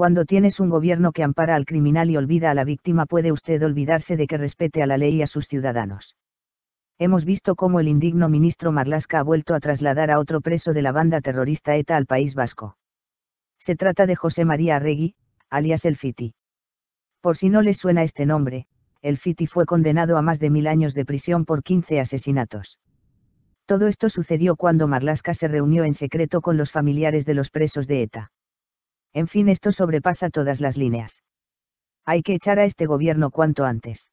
Cuando tienes un gobierno que ampara al criminal y olvida a la víctima puede usted olvidarse de que respete a la ley y a sus ciudadanos. Hemos visto cómo el indigno ministro Marlasca ha vuelto a trasladar a otro preso de la banda terrorista ETA al País Vasco. Se trata de José María Arregui, alias El Fiti. Por si no le suena este nombre, El Fiti fue condenado a más de mil años de prisión por 15 asesinatos. Todo esto sucedió cuando Marlaska se reunió en secreto con los familiares de los presos de ETA. En fin, esto sobrepasa todas las líneas. Hay que echar a este gobierno cuanto antes.